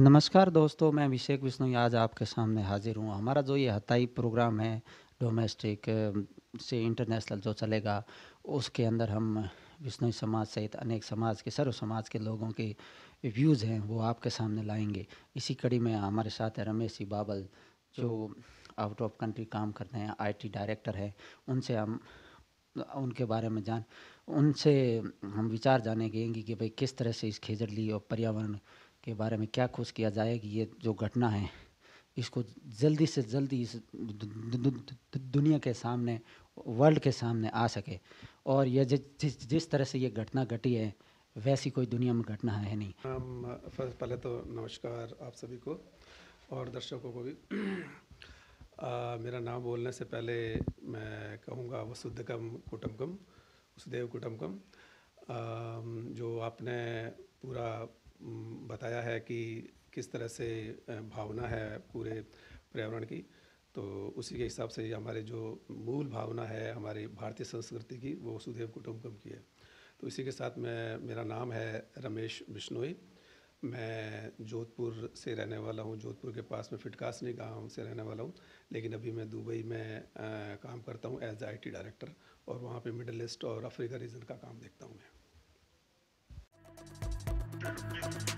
नमस्कार दोस्तों मैं अभिषेक विष्णु आज आपके सामने हाजिर हूँ हमारा जो ये हताई प्रोग्राम है डोमेस्टिक से इंटरनेशनल जो चलेगा उसके अंदर हम विष्णु समाज सहित अनेक समाज के सर्व समाज के लोगों के व्यूज़ हैं वो आपके सामने लाएंगे इसी कड़ी में हमारे साथ है रमेश सी बाबल जो आउट ऑफ कंट्री काम करते हैं आईटी डायरेक्टर हैं उनसे हम उनके बारे में जान उनसे हम विचार जानेंगे कि भाई किस तरह से इस खेजड़ली और पर्यावरण के बारे में क्या खोज किया जाए कि ये जो घटना है इसको जल्दी से जल्दी इस दुनिया के सामने वर्ल्ड के सामने आ सके और यह जिस जिस तरह से ये घटना घटी है वैसी कोई दुनिया में घटना है नहीं हम पहले तो नमस्कार आप सभी को और दर्शकों को भी आ, मेरा नाम बोलने से पहले मैं कहूँगा वसुद्धकम कुटमकम वसुदेव कुटमकम जो आपने पूरा बताया है कि किस तरह से भावना है पूरे पर्यावरण की तो उसी के हिसाब से हमारे जो मूल भावना है हमारी भारतीय संस्कृति की वो सुदेव कुटुम्बकम की है तो इसी के साथ मैं मेरा नाम है रमेश बिश्नोई मैं जोधपुर से रहने वाला हूँ जोधपुर के पास में फिटकासनी गांव से रहने वाला हूँ लेकिन अभी मैं दुबई में आ, काम करता हूँ एज आई टी डायरेक्टर और वहाँ पे मिडल ईस्ट और अफ्रीका रीजन का काम देखता हूँ मैं Thank you.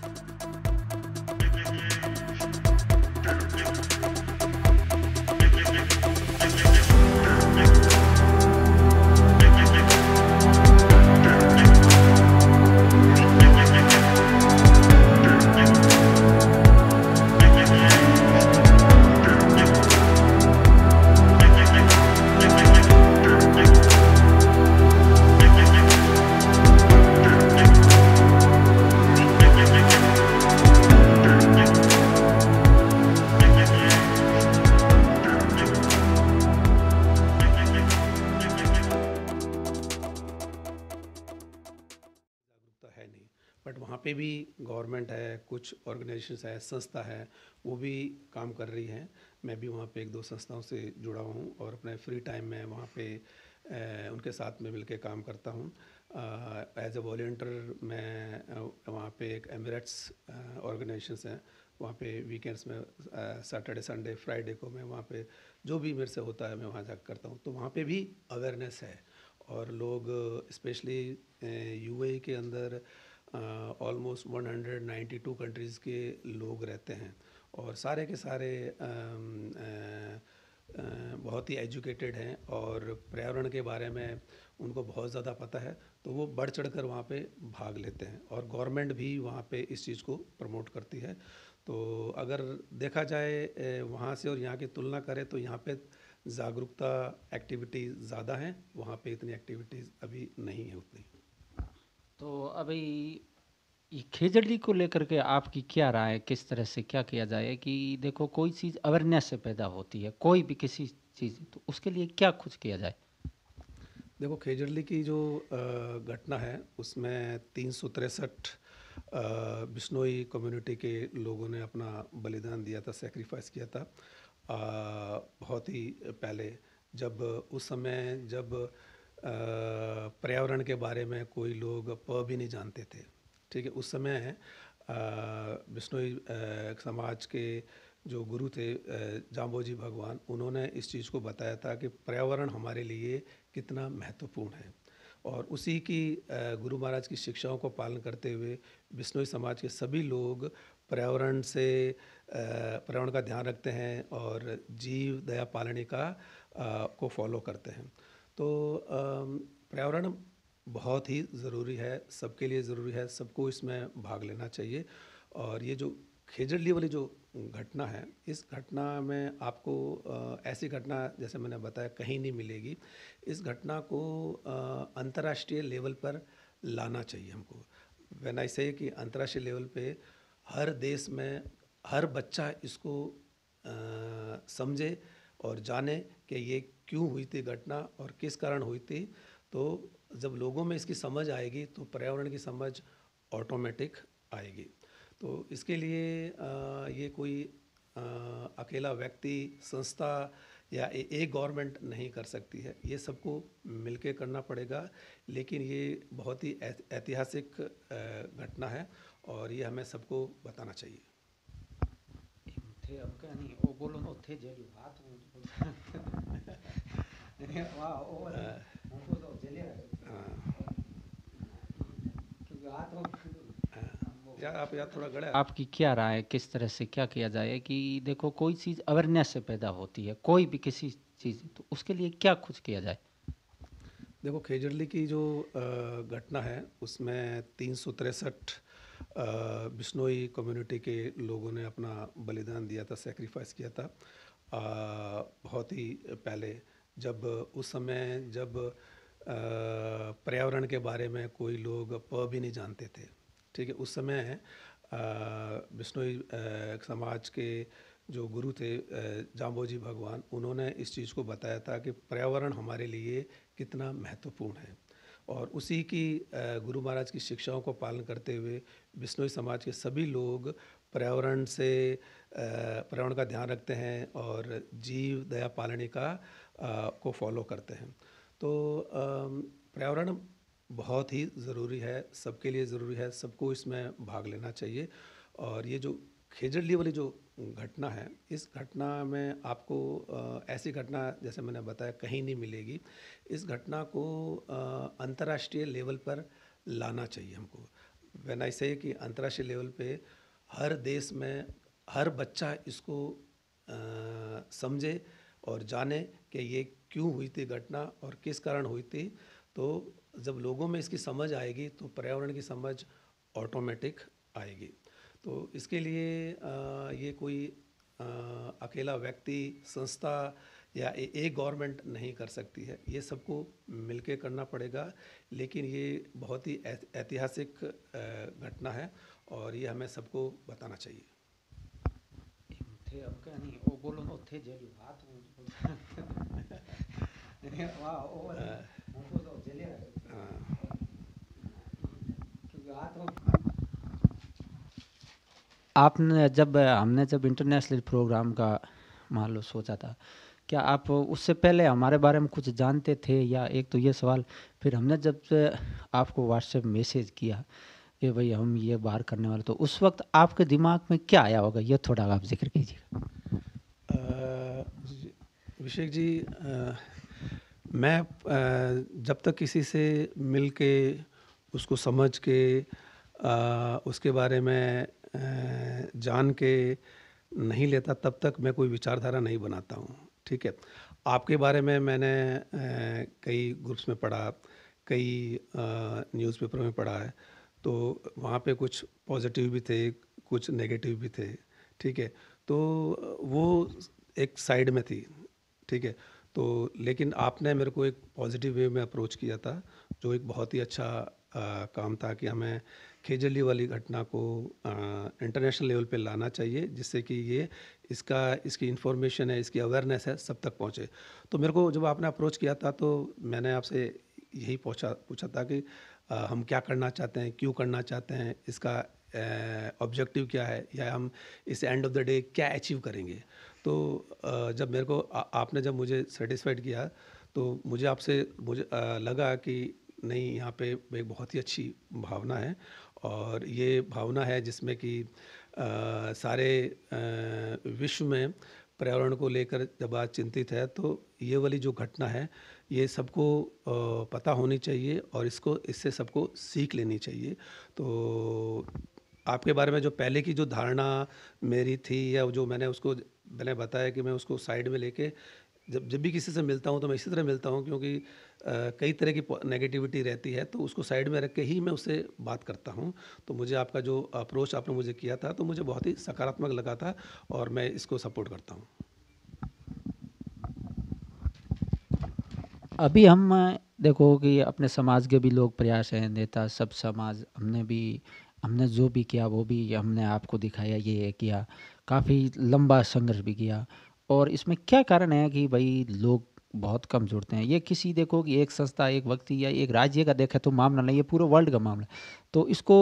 कुछ ऑर्गेनाइजेशन है संस्था है वो भी काम कर रही हैं मैं भी वहाँ पे एक दो संस्थाओं से जुड़ा हूँ और अपने फ्री टाइम में वहाँ पे ए, उनके साथ में मिलके काम करता हूँ एज ए वॉल्टियर मैं वहाँ पे एक एमरेट्स ऑर्गेनाइजेशन हैं वहाँ पे वीकेंड्स में सैटरडे संडे फ्राइडे को मैं वहाँ पे जो भी मेरे से होता है मैं वहाँ जा करता हूँ तो वहाँ पे भी अवेयरनेस है और लोग स्पेशली यू e के अंदर ऑलमोस्ट 192 कंट्रीज़ के लोग रहते हैं और सारे के सारे आ, आ, बहुत ही एजुकेटेड हैं और पर्यावरण के बारे में उनको बहुत ज़्यादा पता है तो वो बढ़ चढ़ कर वहाँ पर भाग लेते हैं और गवर्नमेंट भी वहाँ पे इस चीज़ को प्रमोट करती है तो अगर देखा जाए वहाँ से और यहाँ की तुलना करें तो यहाँ पे जागरूकता एक्टिविटीज़ ज़्यादा हैं वहाँ पे इतनी एक्टिविटीज़ अभी नहीं है उतनी तो अभी ये खेजड़ी को लेकर के आपकी क्या राय है किस तरह से क्या किया जाए कि देखो कोई चीज़ अवेयरनेस से पैदा होती है कोई भी किसी चीज़ तो उसके लिए क्या कुछ किया जाए देखो खेजड़ली की जो घटना है उसमें तीन सौ तिरसठ बिश्नोई कम्युनिटी के लोगों ने अपना बलिदान दिया था सेक्रीफाइस किया था आ, बहुत ही पहले जब उस समय जब पर्यावरण के बारे में कोई लोग प भी नहीं जानते थे ठीक है उस समय बिश्नोई समाज के जो गुरु थे जाम्बोजी भगवान उन्होंने इस चीज़ को बताया था कि पर्यावरण हमारे लिए कितना महत्वपूर्ण है और उसी की गुरु महाराज की शिक्षाओं को पालन करते हुए बिश्नोई समाज के सभी लोग पर्यावरण से पर्यावरण का ध्यान रखते हैं और जीव दया पालने का को फॉलो करते हैं तो पर्यावरण बहुत ही ज़रूरी है सबके लिए ज़रूरी है सबको इसमें भाग लेना चाहिए और ये जो खेजड़ली वाली जो घटना है इस घटना में आपको ऐसी घटना जैसे मैंने बताया कहीं नहीं मिलेगी इस घटना को अंतर्राष्ट्रीय लेवल पर लाना चाहिए हमको वैन आई से कि अंतर्राष्ट्रीय लेवल पे हर देश में हर बच्चा इसको समझे और जाने कि ये क्यों हुई थी घटना और किस कारण हुई थी तो जब लोगों में इसकी समझ आएगी तो पर्यावरण की समझ ऑटोमेटिक आएगी तो इसके लिए ये कोई अकेला व्यक्ति संस्था या एक गवर्नमेंट नहीं कर सकती है ये सबको मिलके करना पड़ेगा लेकिन ये बहुत ही ऐतिहासिक घटना है और ये हमें सबको बताना चाहिए थे अब क्या नहीं वो बोलो ઠે જેડ્યું વાત વાહ ઓવર મોટો તો यार आप यार थोड़ा गड़े आपकी क्या राय है किस तरह से क्या किया जाए कि देखो कोई चीज़ अवेयरनेस से पैदा होती है कोई भी किसी चीज़ तो उसके लिए क्या कुछ किया जाए देखो खेजरली की जो घटना है उसमें तीन सौ तिरसठ बिश्नोई कम्युनिटी के लोगों ने अपना बलिदान दिया था सेक्रीफाइस किया था बहुत ही पहले जब उस समय जब पर्यावरण के बारे में कोई लोग प भी नहीं जानते थे ठीक है उस समय बिश्नोई समाज के जो गुरु थे जाम्बोजी भगवान उन्होंने इस चीज़ को बताया था कि पर्यावरण हमारे लिए कितना महत्वपूर्ण है और उसी की गुरु महाराज की शिक्षाओं को पालन करते हुए बिश्नोई समाज के सभी लोग पर्यावरण से पर्यावरण का ध्यान रखते हैं और जीव दया पालने का को फॉलो करते हैं तो पर्यावरण बहुत ही ज़रूरी है सबके लिए ज़रूरी है सबको इसमें भाग लेना चाहिए और ये जो खेजड़ली वाली जो घटना है इस घटना में आपको ऐसी घटना जैसे मैंने बताया कहीं नहीं मिलेगी इस घटना को अंतर्राष्ट्रीय लेवल पर लाना चाहिए हमको वैन ऐसे कि अंतर्राष्ट्रीय लेवल पे हर देश में हर बच्चा इसको समझे और जाने कि ये क्यों हुई थी घटना और किस कारण हुई थी तो जब लोगों में इसकी समझ आएगी तो पर्यावरण की समझ ऑटोमेटिक आएगी तो इसके लिए ये कोई अकेला व्यक्ति संस्था या एक गवर्नमेंट नहीं कर सकती है ये सबको मिलके करना पड़ेगा लेकिन ये बहुत ही ऐतिहासिक घटना है और ये हमें सबको बताना चाहिए थे अब क्या नहीं वो बोलो थे जेल बात वाह हाँ। वो तो जेल हाँ। क्योंकि हाथ आपने जब हमने जब इंटरनेशनल प्रोग्राम का मान लो सोचा था क्या आप उससे पहले हमारे बारे में कुछ जानते थे या एक तो ये सवाल फिर हमने जब से आपको व्हाट्सएप मैसेज किया कि भाई हम ये बाहर करने वाले तो उस वक्त आपके दिमाग में क्या आया होगा ये थोड़ा आप जिक्र कीजिएगा अभिषेक जी आ, मैं आ, जब तक किसी से मिल के उसको समझ के आ, उसके बारे में जान के नहीं लेता तब तक मैं कोई विचारधारा नहीं बनाता हूँ ठीक है आपके बारे में मैंने कई ग्रुप्स में पढ़ा कई न्यूज़पेपर में पढ़ा है तो वहाँ पे कुछ पॉजिटिव भी थे कुछ नेगेटिव भी थे ठीक है तो वो एक साइड में थी ठीक है तो लेकिन आपने मेरे को एक पॉजिटिव वे में अप्रोच किया था जो एक बहुत ही अच्छा आ, काम था कि हमें खेजली वाली घटना को इंटरनेशनल लेवल पे लाना चाहिए जिससे कि ये इसका इसकी इन्फॉर्मेशन है इसकी अवेयरनेस है सब तक पहुँचे तो मेरे को जब आपने अप्रोच किया था तो मैंने आपसे यही पूछा पूछा था कि आ, हम क्या करना चाहते हैं क्यों करना चाहते हैं इसका ऑब्जेक्टिव क्या है या हम इस एंड ऑफ द डे क्या अचीव करेंगे तो आ, जब मेरे को आ, आपने जब मुझे सेटिस्फाइड किया तो मुझे आपसे मुझे आ, लगा कि नहीं यहाँ पे एक बहुत ही अच्छी भावना है और ये भावना है जिसमें कि सारे विश्व में पर्यावरण को लेकर जब आज चिंतित है तो ये वाली जो घटना है ये सबको पता होनी चाहिए और इसको इससे सबको सीख लेनी चाहिए तो आपके बारे में जो पहले की जो धारणा मेरी थी या जो मैंने उसको मैंने बताया कि मैं उसको साइड में लेके जब जब भी किसी से मिलता हूँ तो मैं इसी तरह मिलता हूँ क्योंकि कई तरह की नेगेटिविटी रहती है तो उसको साइड में रख के ही मैं उससे बात करता हूँ तो मुझे आपका जो अप्रोच आपने मुझे किया था तो मुझे बहुत ही सकारात्मक लगा था और मैं इसको सपोर्ट करता हूँ अभी हम देखो कि अपने समाज के भी लोग प्रयास हैं नेता सब समाज हमने भी हमने जो भी किया वो भी हमने आपको दिखाया ये किया काफ़ी लंबा संघर्ष भी किया और इसमें क्या कारण है कि भाई लोग बहुत कम जुड़ते हैं ये किसी देखो कि एक संस्था एक व्यक्ति या एक राज्य का देखे तो मामला नहीं ये पूरे वर्ल्ड का मामला तो इसको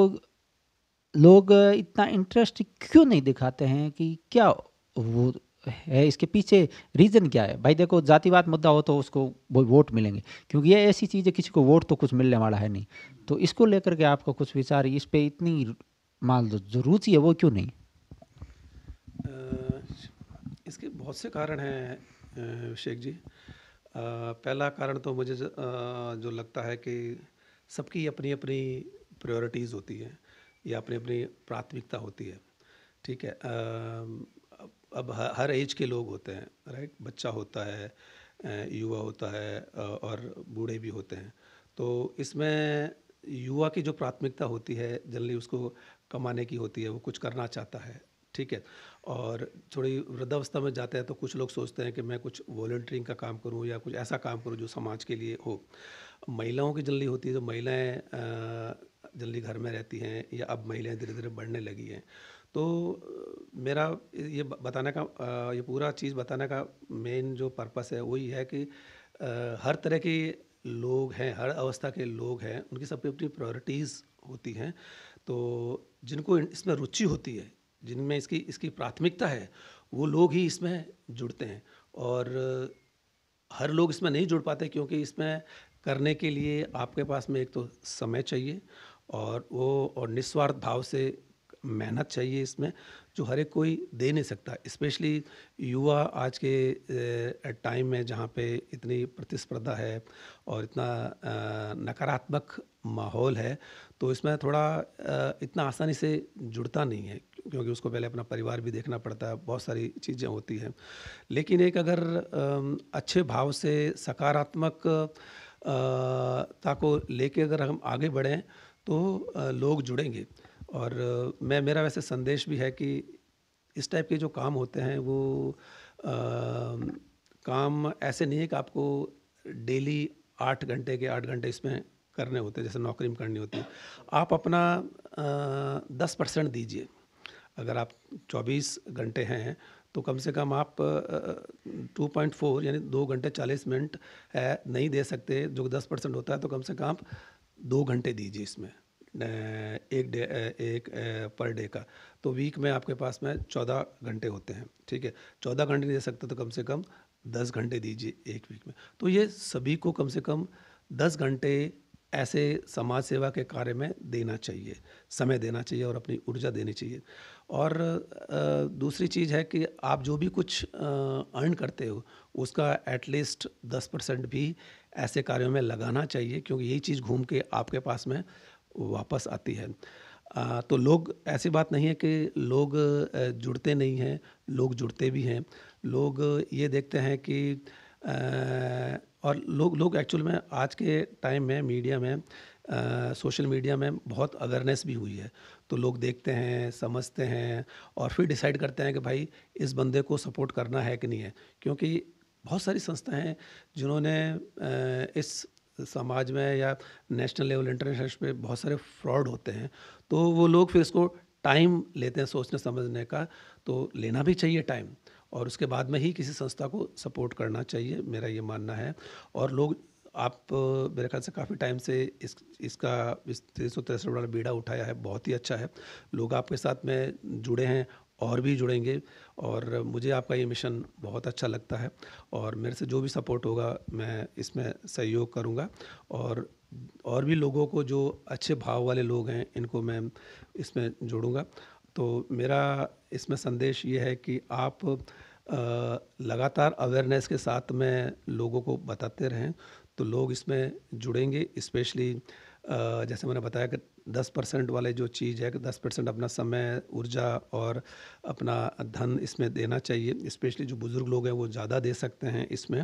लोग इतना इंटरेस्ट क्यों नहीं दिखाते हैं कि क्या वो है इसके पीछे रीज़न क्या है भाई देखो जातिवाद मुद्दा हो तो उसको वो वोट मिलेंगे क्योंकि ये ऐसी चीज़ है किसी को वोट तो कुछ मिलने वाला है नहीं तो इसको लेकर के आपका कुछ विचार इस पर इतनी मान लो जो रुचि है वो क्यों नहीं इसके बहुत से कारण हैं शेख जी पहला कारण तो मुझे जो लगता है कि सबकी अपनी अपनी प्रायोरिटीज़ होती है या अपनी अपनी प्राथमिकता होती है ठीक है अब हर एज के लोग होते हैं राइट बच्चा होता है युवा होता है और बूढ़े भी होते हैं तो इसमें युवा की जो प्राथमिकता होती है जनरली उसको कमाने की होती है वो कुछ करना चाहता है ठीक है और थोड़ी वृद्धावस्था में जाते हैं तो कुछ लोग सोचते हैं कि मैं कुछ वॉल्टियरिंग का काम करूं या कुछ ऐसा काम करूं जो समाज के लिए हो महिलाओं की जल्दी होती है जो तो महिलाएं जल्दी घर में रहती हैं या अब महिलाएं धीरे धीरे बढ़ने लगी हैं तो मेरा ये बताने का ये पूरा चीज़ बताने का मेन जो पर्पस है वही है कि हर तरह के लोग हैं हर अवस्था के लोग हैं उनकी सबकी अपनी प्रायोरिटीज़ होती हैं तो जिनको इसमें रुचि होती है जिनमें इसकी इसकी प्राथमिकता है वो लोग ही इसमें जुड़ते हैं और हर लोग इसमें नहीं जुड़ पाते क्योंकि इसमें करने के लिए आपके पास में एक तो समय चाहिए और वो और निस्वार्थ भाव से मेहनत चाहिए इसमें जो हर एक कोई दे नहीं सकता स्पेशली युवा आज के टाइम में जहाँ पे इतनी प्रतिस्पर्धा है और इतना नकारात्मक माहौल है तो इसमें थोड़ा इतना आसानी से जुड़ता नहीं है क्योंकि उसको पहले अपना परिवार भी देखना पड़ता है बहुत सारी चीज़ें होती हैं लेकिन एक अगर अच्छे भाव से सकारात्मक ता को लेके अगर हम आगे बढ़ें तो लोग जुड़ेंगे और मैं मेरा वैसे संदेश भी है कि इस टाइप के जो काम होते हैं वो आ, काम ऐसे नहीं है कि आपको डेली आठ घंटे के आठ घंटे इसमें करने होते हैं जैसे नौकरी में करनी होती है आप अपना दस परसेंट दीजिए अगर आप 24 घंटे हैं तो कम से कम आप 2.4 यानी दो घंटे 40 मिनट नहीं दे सकते जो 10 परसेंट होता है तो कम से कम आप दो घंटे दीजिए इसमें एक डे एक पर डे का तो वीक में आपके पास में चौदह घंटे होते हैं ठीक है चौदह घंटे नहीं दे सकते तो कम से कम दस घंटे दीजिए एक वीक में तो ये सभी को कम से कम दस घंटे ऐसे समाज सेवा के कार्य में देना चाहिए समय देना चाहिए और अपनी ऊर्जा देनी चाहिए और दूसरी चीज़ है कि आप जो भी कुछ अर्न करते हो उसका एटलीस्ट दस परसेंट भी ऐसे कार्यों में लगाना चाहिए क्योंकि यही चीज़ घूम के आपके पास में वापस आती है तो लोग ऐसी बात नहीं है कि लोग जुड़ते नहीं हैं लोग जुड़ते भी हैं लोग ये देखते हैं कि और लोग लोग एक्चुअल में आज के टाइम में मीडिया में सोशल मीडिया में बहुत अवेयरनेस भी हुई है तो लोग देखते हैं समझते हैं और फिर डिसाइड करते हैं कि भाई इस बंदे को सपोर्ट करना है कि नहीं है क्योंकि बहुत सारी संस्थाएं हैं जिन्होंने इस समाज में या नेशनल लेवल इंटरनेशनल पे बहुत सारे फ्रॉड होते हैं तो वो लोग फिर इसको टाइम लेते हैं सोचने समझने का तो लेना भी चाहिए टाइम और उसके बाद में ही किसी संस्था को सपोर्ट करना चाहिए मेरा ये मानना है और लोग आप मेरे ख्याल से काफ़ी टाइम से इस इसका इस तीन सौ तिरसठ वाला बीड़ा उठाया है बहुत ही अच्छा है लोग आपके साथ में जुड़े हैं और भी जुड़ेंगे और मुझे आपका ये मिशन बहुत अच्छा लगता है और मेरे से जो भी सपोर्ट होगा मैं इसमें सहयोग करूँगा और और भी लोगों को जो अच्छे भाव वाले लोग हैं इनको मैं इसमें जोड़ूँगा तो मेरा इसमें संदेश ये है कि आप लगातार अवेयरनेस के साथ में लोगों को बताते रहें तो लोग इसमें जुड़ेंगे स्पेशली जैसे मैंने बताया कि दस परसेंट वाले जो चीज़ है कि दस परसेंट अपना समय ऊर्जा और अपना धन इसमें देना चाहिए स्पेशली जो बुज़ुर्ग लोग हैं वो ज़्यादा दे सकते हैं इसमें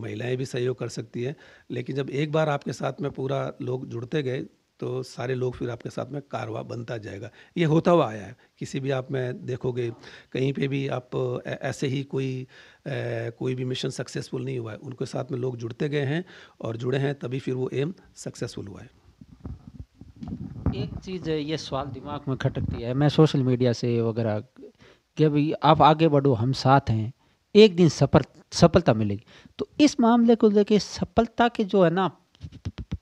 महिलाएं भी सहयोग कर सकती है लेकिन जब एक बार आपके साथ में पूरा लोग जुड़ते गए तो सारे लोग फिर आपके साथ में कारवा बनता जाएगा ये होता हुआ आया है किसी भी आप में देखोगे कहीं पे भी आप ऐसे ही कोई ए, कोई भी मिशन सक्सेसफुल नहीं हुआ है उनके साथ में लोग जुड़ते गए हैं और जुड़े हैं तभी फिर वो एम सक्सेसफुल हुआ है एक चीज़ ये सवाल दिमाग में खटकती है मैं सोशल मीडिया से वगैरह कि अभी आप आगे बढ़ो हम साथ हैं एक दिन सफल सफलता मिलेगी तो इस मामले को लेके सफलता के जो है ना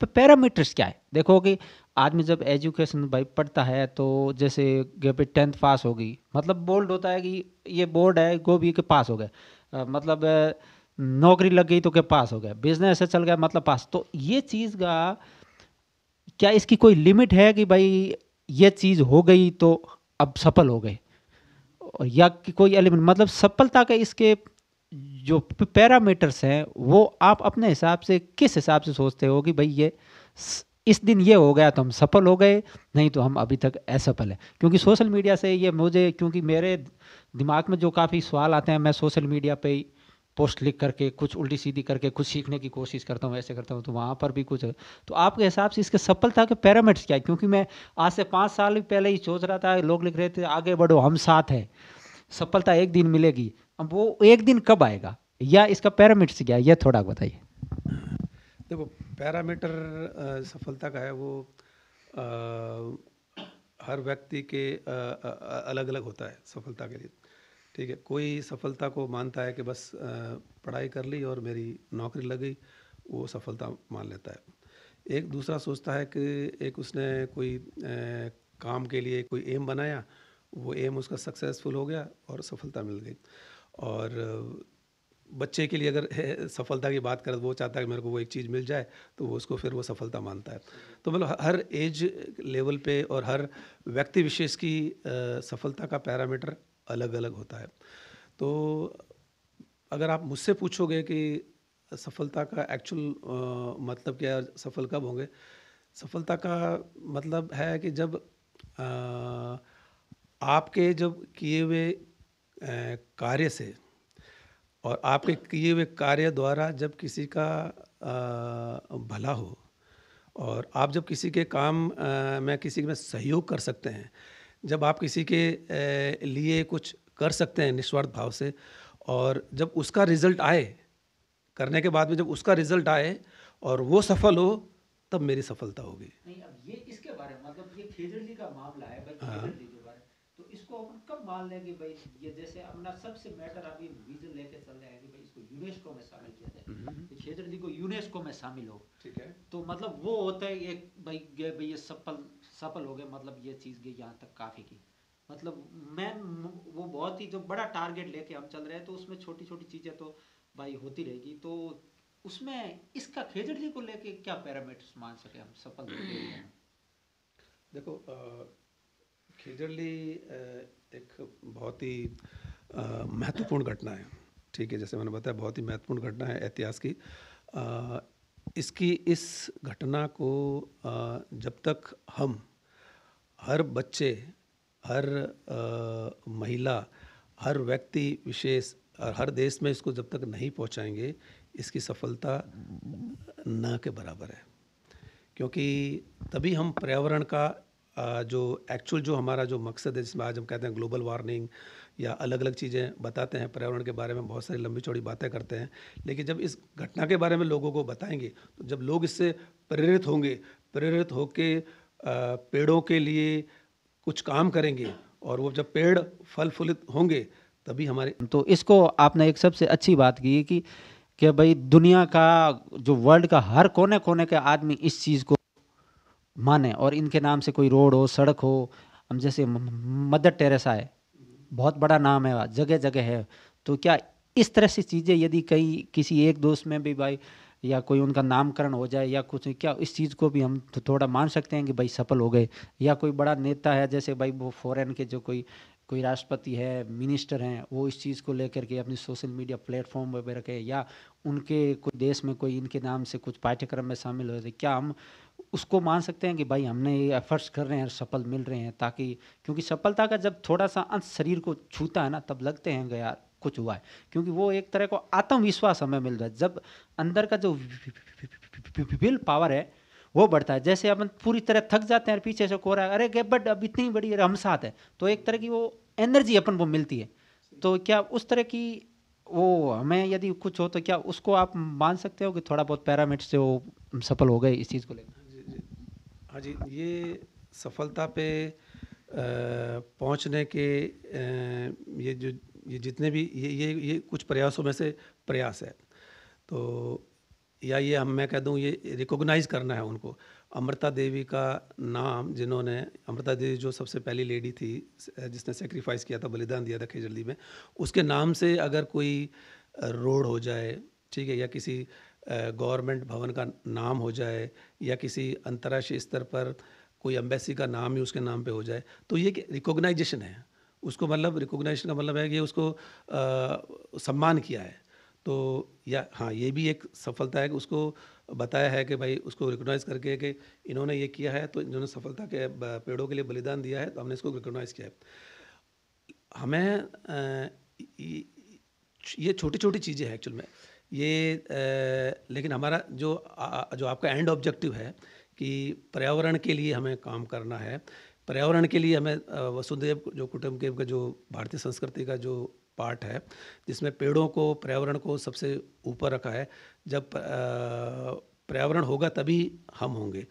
पैरामीटर्स क्या है देखो कि आदमी जब एजुकेशन भाई पढ़ता है तो जैसे पे टेंथ पास होगी मतलब बोल्ड होता है कि ये बोर्ड है गो भी के पास हो गए मतलब नौकरी लग गई तो के पास हो गया बिजनेस से चल गया मतलब पास तो ये चीज़ का क्या इसकी कोई लिमिट है कि भाई ये चीज़ हो गई तो अब सफल हो गए या कि कोई एलिमेंट मतलब सफलता का इसके जो पैरामीटर्स हैं वो आप अपने हिसाब से किस हिसाब से सोचते हो कि भाई ये इस दिन ये हो गया तो हम सफल हो गए नहीं तो हम अभी तक असफल हैं क्योंकि सोशल मीडिया से ये मुझे क्योंकि मेरे दिमाग में जो काफ़ी सवाल आते हैं मैं सोशल मीडिया पे ही पोस्ट लिख करके कुछ उल्टी सीधी करके कुछ सीखने की कोशिश करता हूँ ऐसे करता हूँ तो वहाँ पर भी कुछ तो आपके हिसाब से इसके सफलता के पैरामीटर्स क्या है क्योंकि मैं आज से पाँच साल पहले ही सोच रहा था लोग लिख रहे थे आगे बढ़ो हम साथ हैं सफलता एक दिन मिलेगी अब वो एक दिन कब आएगा या इसका पैरामीटर्स क्या है यह थोड़ा बताइए देखो पैरामीटर सफलता का है वो आ, हर व्यक्ति के आ, अलग अलग होता है सफलता के लिए ठीक है कोई सफलता को मानता है कि बस पढ़ाई कर ली और मेरी नौकरी लग गई वो सफलता मान लेता है एक दूसरा सोचता है कि एक उसने कोई काम के लिए कोई एम बनाया वो एम उसका सक्सेसफुल हो गया और सफलता मिल गई और बच्चे के लिए अगर सफलता की बात करें वो चाहता है कि मेरे को वो एक चीज़ मिल जाए तो वो उसको फिर वो सफलता मानता है तो मतलब हर एज लेवल पे और हर व्यक्ति विशेष की सफलता का पैरामीटर अलग अलग होता है तो अगर आप मुझसे पूछोगे कि सफलता का एक्चुअल मतलब क्या है सफल कब होंगे सफलता का मतलब है कि जब आ, आपके जब किए हुए कार्य से और आपके किए हुए कार्य द्वारा जब किसी का भला हो और आप जब किसी के काम में किसी में सहयोग कर सकते हैं जब आप किसी के लिए कुछ कर सकते हैं निस्वार्थ भाव से और जब उसका रिज़ल्ट आए करने के बाद में जब उसका रिज़ल्ट आए और वो सफल हो तब मेरी सफलता होगी नहीं अब ये इसके बारे में मतलब ये का मामला है हाँ मान लें कि भाई ये जैसे अपना सबसे बेटर अभी विजन लेके चल रहे हैं कि भाई इसको यूनेस्को में शामिल किया जाए हम्म, हम्म। क्षेत्र जी को यूनेस्को में शामिल हो ठीक है तो मतलब वो होता है एक भाई ये भाई ये सफल सफल हो गए मतलब ये चीज़ गई यहाँ तक काफ़ी की मतलब मैं वो बहुत ही जो बड़ा टारगेट लेके हम चल रहे हैं तो उसमें छोटी छोटी चीज़ें तो भाई होती रहेगी तो उसमें इसका खेजड़ी को लेके क्या पैरामीटर्स मान सके हम सफल देखो आ... लीडरली uh, एक बहुत ही uh, महत्वपूर्ण घटना है ठीक है जैसे मैंने बताया बहुत ही महत्वपूर्ण घटना है इतिहास की आ, uh, इसकी इस घटना को आ, जब तक हम हर बच्चे हर आ, महिला हर व्यक्ति विशेष और हर देश में इसको जब तक नहीं पहुंचाएंगे इसकी सफलता न के बराबर है क्योंकि तभी हम पर्यावरण का जो एक्चुअल जो हमारा जो मकसद है जिसमें आज हम कहते हैं ग्लोबल वार्मिंग या अलग अलग चीज़ें बताते हैं पर्यावरण के बारे में बहुत सारी लंबी चौड़ी बातें करते हैं लेकिन जब इस घटना के बारे में लोगों को बताएंगे तो जब लोग इससे प्रेरित होंगे प्रेरित होकर पेड़ों के लिए कुछ काम करेंगे और वो जब पेड़ फल फूलित होंगे तभी हमारे तो इसको आपने एक सबसे अच्छी बात की कि कि भाई दुनिया का जो वर्ल्ड का हर कोने कोने के आदमी इस चीज़ को माने और इनके नाम से कोई रोड हो सड़क हो हम जैसे मदर टेरेसा है बहुत बड़ा नाम है जगह जगह है तो क्या इस तरह से चीज़ें यदि कहीं किसी एक दोस्त में भी भाई या कोई उनका नामकरण हो जाए या कुछ क्या इस चीज़ को भी हम थोड़ा मान सकते हैं कि भाई सफल हो गए या कोई बड़ा नेता है जैसे भाई वो फॉरेन के जो कोई कोई राष्ट्रपति है मिनिस्टर हैं वो इस चीज़ को लेकर के अपनी सोशल मीडिया प्लेटफॉर्म पर रखे या उनके कोई देश में कोई इनके नाम से कुछ पाठ्यक्रम में शामिल हो रहे क्या हम उसको मान सकते हैं कि भाई हमने ये एफर्ट्स कर रहे हैं सफल मिल रहे हैं ताकि क्योंकि सफलता का जब थोड़ा सा अंश शरीर को छूता है ना तब लगते हैं यार कुछ हुआ है क्योंकि वो एक तरह को आत्मविश्वास हमें मिल रहा है जब अंदर का जो विल पावर है वो बढ़ता है जैसे अपन पूरी तरह थक जाते हैं पीछे से कोरा अरे गे बट अब इतनी बड़ी हम साथ है तो एक तरह की वो एनर्जी अपन को मिलती है तो क्या उस तरह की वो हमें यदि कुछ हो तो क्या उसको आप मान सकते हो कि थोड़ा बहुत पैरामीटर से वो सफल हो गए इस चीज़ को लेकर हाँ जी ये सफलता पे पहुंचने के ये जो ये जितने भी ये ये ये कुछ प्रयासों में से प्रयास है तो या ये हम मैं कह दूँ ये रिकॉग्नाइज़ करना है उनको अमृता देवी का नाम जिन्होंने अमृता देवी जो सबसे पहली लेडी थी जिसने सेक्रीफाइस किया था बलिदान दिया था खेजल्दी में उसके नाम से अगर कोई रोड हो जाए ठीक है या किसी गवर्नमेंट भवन का नाम हो जाए या किसी अंतर्राष्ट्रीय स्तर पर कोई एम्बेसी का नाम ही उसके नाम पे हो जाए तो ये रिकॉग्नाइजेशन है उसको मतलब रिकॉग्नाइजेशन का मतलब है कि उसको आ, सम्मान किया है तो या हाँ ये भी एक सफलता है कि उसको बताया है कि भाई उसको रिकोगनाइज़ करके कि इन्होंने ये किया है तो इन्होंने सफलता के पेड़ों के लिए बलिदान दिया है तो हमने इसको रिकोगनाइज़ किया है हमें ये छोटी छोटी चीज़ें हैं एक्चुअल में ये आ, लेकिन हमारा जो आ, जो आपका एंड ऑब्जेक्टिव है कि पर्यावरण के लिए हमें काम करना है पर्यावरण के लिए हमें वसुंधैव जो कुटुंब के का जो भारतीय संस्कृति का जो पार्ट है जिसमें पेड़ों को पर्यावरण को सबसे ऊपर रखा है जब पर्यावरण होगा तभी हम होंगे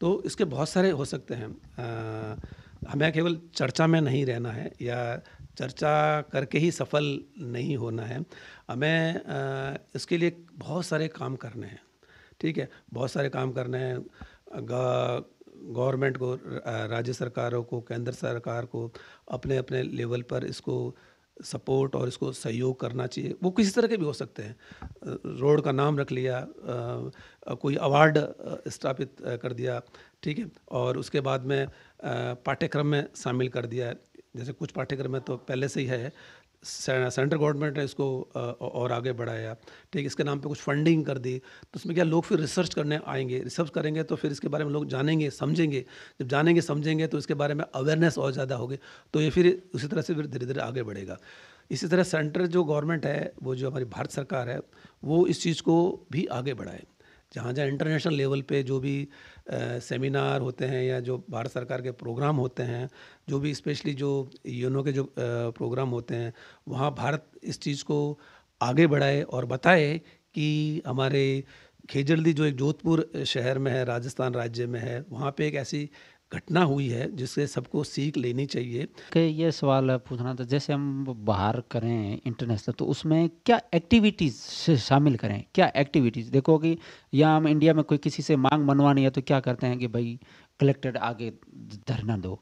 तो इसके बहुत सारे हो सकते हैं आ, हमें केवल चर्चा में नहीं रहना है या चर्चा करके ही सफल नहीं होना है हमें आ, इसके लिए बहुत सारे काम करने हैं ठीक है बहुत सारे काम करने हैं गवर्नमेंट को राज्य सरकारों को केंद्र सरकार को अपने अपने लेवल पर इसको सपोर्ट और इसको सहयोग करना चाहिए वो किसी तरह के भी हो सकते हैं रोड का नाम रख लिया कोई अवार्ड स्थापित कर दिया ठीक है और उसके बाद में पाठ्यक्रम में शामिल कर दिया जैसे कुछ पाठ्यक्रम में तो पहले से ही है सेंट्रल गवर्नमेंट ने इसको और आगे बढ़ाया ठीक इसके नाम पे कुछ फंडिंग कर दी तो उसमें क्या लोग फिर रिसर्च करने आएंगे रिसर्च करेंगे तो फिर इसके बारे में लोग जानेंगे समझेंगे जब जानेंगे समझेंगे तो इसके बारे में अवेयरनेस और ज़्यादा होगी तो ये फिर उसी तरह से फिर धीरे धीरे आगे बढ़ेगा इसी तरह सेंटर जो गवर्नमेंट है वो जो हमारी भारत सरकार है वो इस चीज़ को भी आगे बढ़ाए जहाँ जहाँ इंटरनेशनल लेवल पे जो भी सेमिनार होते हैं या जो भारत सरकार के प्रोग्राम होते हैं जो भी स्पेशली जो यूनो के जो प्रोग्राम होते हैं वहाँ भारत इस चीज़ को आगे बढ़ाए और बताए कि हमारे खेजरदी जो एक जोधपुर शहर में है राजस्थान राज्य में है वहाँ पे एक ऐसी घटना हुई है जिससे सबको सीख लेनी चाहिए कि ये सवाल पूछना था जैसे हम बाहर करें इंटरनेशनल तो उसमें क्या एक्टिविटीज़ शामिल करें क्या एक्टिविटीज़ देखो कि या हम इंडिया में कोई किसी से मांग मनवानी है तो क्या करते हैं कि भाई कलेक्टेड आगे धरना दो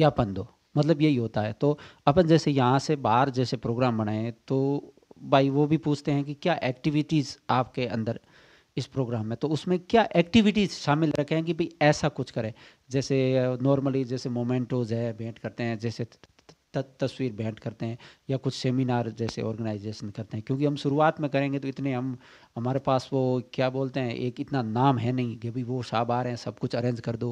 ज्ञापन दो मतलब यही होता है तो अपन जैसे यहाँ से बाहर जैसे प्रोग्राम बनाए तो भाई वो भी पूछते हैं कि क्या एक्टिविटीज़ आपके अंदर इस प्रोग्राम में तो उसमें क्या एक्टिविटीज़ शामिल रखें कि भाई ऐसा कुछ करें जैसे नॉर्मली uh, जैसे मोमेंटोज है भेंट करते हैं जैसे तस्वीर भेंट करते हैं या कुछ सेमिनार जैसे ऑर्गेनाइजेशन करते हैं क्योंकि हम शुरुआत में करेंगे तो इतने हम हमारे पास वो क्या बोलते हैं एक इतना नाम है नहीं कि भाई वो साहब आ रहे हैं सब कुछ अरेंज कर दो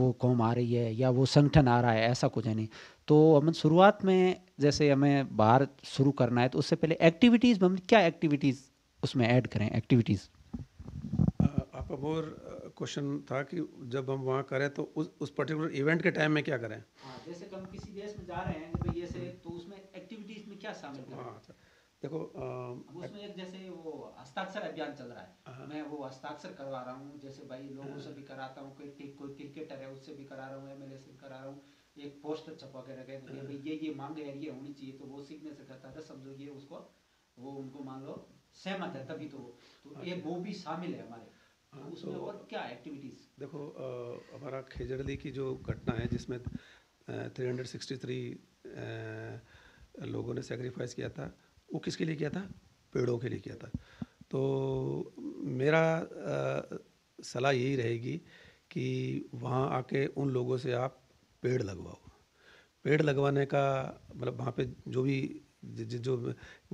वो कौम आ रही है या वो संगठन आ रहा है ऐसा कुछ है नहीं तो हम शुरुआत में जैसे हमें बाहर शुरू करना है तो उससे पहले एक्टिविटीज़ में हम क्या एक्टिविटीज़ उसमें ऐड करें एक्टिविटीज़ आपका मोर क्वेश्चन था कि जब हम वहाँ करें तो उस उस पर्टिकुलर इवेंट के टाइम में क्या करें हाँ, जैसे हम किसी देश में जा रहे हैं तो ये से तो उसमें एक्टिविटीज में क्या शामिल करें हाँ अच्छा देखो आ, उसमें एक जैसे वो हस्ताक्षर अभियान चल रहा है हाँ, हाँ। मैं वो हस्ताक्षर करवा रहा हूँ जैसे भाई हाँ। लोगों से भी कराता हूँ कोई कोई क्रिकेटर है उससे भी करा रहा हूँ एम एल से भी करा रहा हूँ एक पोस्टर छपा के रखे तो भाई ये ये मांगे है ये होनी चाहिए तो वो सिग्नेचर करता था समझो ये उसको वो उनको मान लो सहमत है तभी तो, तो ये अच्छा। वो भी शामिल है हमारे तो और क्या एक्टिविटीज देखो हमारा खेजड़ली की जो घटना है जिसमें थ्री हंड्रेड सिक्सटी थ्री लोगों ने सेक्रीफाइस किया था वो किसके लिए किया था पेड़ों के लिए किया था तो मेरा सलाह यही रहेगी कि वहाँ आके उन लोगों से आप पेड़ लगवाओ पेड़ लगवाने का मतलब वहाँ पे जो भी जो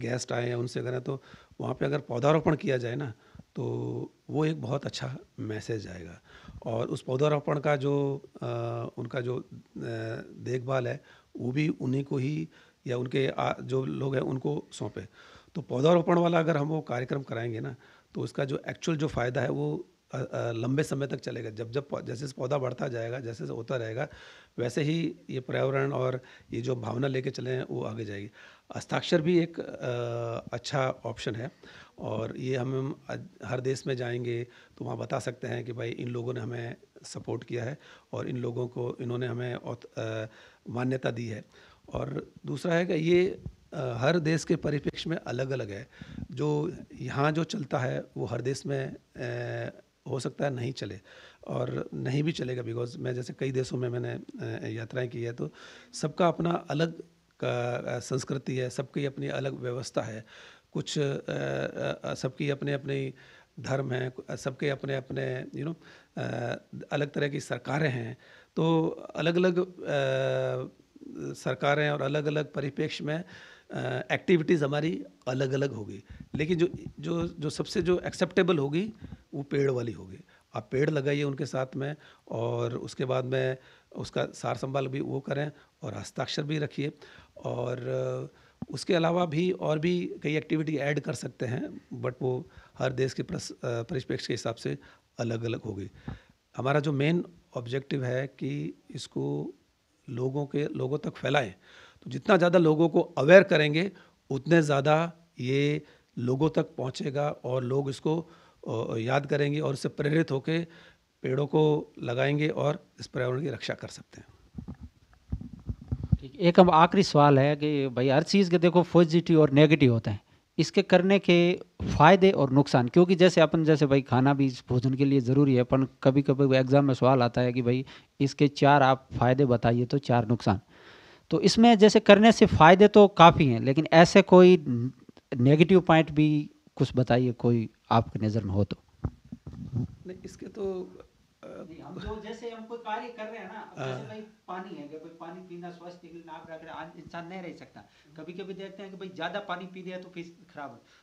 गेस्ट आए हैं उनसे अगर तो वहाँ पे अगर पौधारोपण किया जाए ना तो वो एक बहुत अच्छा मैसेज आएगा और उस पौधारोपण का जो आ, उनका जो देखभाल है वो भी उन्हीं को ही या उनके आ, जो लोग हैं उनको सौंपे तो पौधारोपण वाला अगर हम वो कार्यक्रम कराएंगे ना तो उसका जो एक्चुअल जो फ़ायदा है वो आ, आ, लंबे समय तक चलेगा जब जब जैसे पौधा बढ़ता जाएगा जैसे जैसे होता रहेगा वैसे ही ये पर्यावरण और ये जो भावना लेके चले हैं वो आगे जाएगी हस्ताक्षर भी एक आ, अच्छा ऑप्शन है और ये हम हर देश में जाएंगे तो वहाँ बता सकते हैं कि भाई इन लोगों ने हमें सपोर्ट किया है और इन लोगों को इन्होंने हमें मान्यता दी है और दूसरा है कि ये हर देश के परिप्रेक्ष्य में अलग अलग है जो यहाँ जो चलता है वो हर देश में हो सकता है नहीं चले और नहीं भी चलेगा बिकॉज मैं जैसे कई देशों में मैंने यात्राएं की है तो सबका अपना अलग का संस्कृति है सबकी अपनी अलग व्यवस्था है कुछ सबकी अपने अपने धर्म हैं सबके अपने अपने यू नो अलग तरह की सरकारें हैं तो अलग अलग सरकारें और अलग अलग परिप्रेक्ष्य में एक्टिविटीज़ हमारी अलग अलग होगी लेकिन जो जो जो सबसे जो एक्सेप्टेबल होगी वो पेड़ वाली होगी आप पेड़ लगाइए उनके साथ में और उसके बाद में उसका सार संभाल भी वो करें और हस्ताक्षर भी रखिए और उसके अलावा भी और भी कई एक्टिविटी ऐड कर सकते हैं बट वो हर देश के परिप्रेक्ष्य के हिसाब से अलग अलग होगी हमारा जो मेन ऑब्जेक्टिव है कि इसको लोगों के लोगों तक फैलाएं तो जितना ज़्यादा लोगों को अवेयर करेंगे उतने ज़्यादा ये लोगों तक पहुँचेगा और लोग इसको याद करेंगे और इससे प्रेरित होकर पेड़ों को लगाएंगे और इस पर्यावरण की रक्षा कर सकते हैं एक अब आखिरी सवाल है कि भाई हर चीज़ के देखो पॉजिटिव और नेगेटिव होते हैं इसके करने के फ़ायदे और नुकसान क्योंकि जैसे अपन जैसे भाई खाना भी भोजन के लिए ज़रूरी है पर कभी कभी एग्ज़ाम में सवाल आता है कि भाई इसके चार आप फ़ायदे बताइए तो चार नुकसान तो इसमें जैसे करने से फ़ायदे तो काफ़ी हैं लेकिन ऐसे कोई नेगेटिव पॉइंट भी कुछ बताइए कोई आपकी नज़र में हो तो नहीं इसके तो हाँ। तो,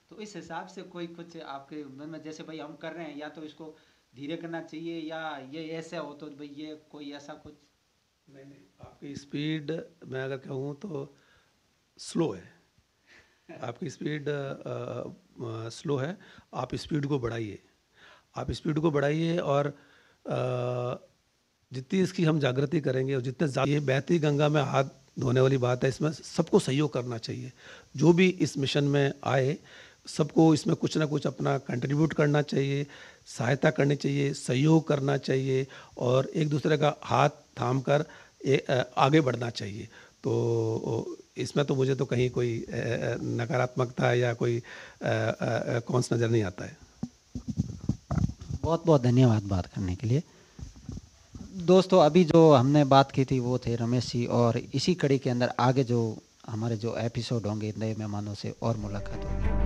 तो इस हिसाब से कोई कुछ आपके मन में जैसे भाई हम कर रहे हैं या तो इसको धीरे करना चाहिए या ये हो तो भाई ये कोई ऐसा कुछ आपकी स्पीड मैं अगर कहूँ तो स्लो है आपकी स्पीड स्लो है आप स्पीड को बढ़ाइए आप स्पीड को बढ़ाइए और जितनी इसकी हम जागृति करेंगे और जितने ये बहती गंगा में हाथ धोने वाली बात है इसमें सबको सहयोग करना चाहिए जो भी इस मिशन में आए सबको इसमें कुछ ना कुछ अपना कंट्रीब्यूट करना चाहिए सहायता करनी चाहिए सहयोग करना चाहिए और एक दूसरे का हाथ थाम कर आगे बढ़ना चाहिए तो इसमें तो मुझे तो कहीं कोई नकारात्मकता या कोई कौन सा नज़र नहीं आता है बहुत बहुत धन्यवाद बात करने के लिए दोस्तों अभी जो हमने बात की थी वो थे रमेश जी और इसी कड़ी के अंदर आगे जो हमारे जो एपिसोड होंगे नए मेहमानों से और मुलाकात होगी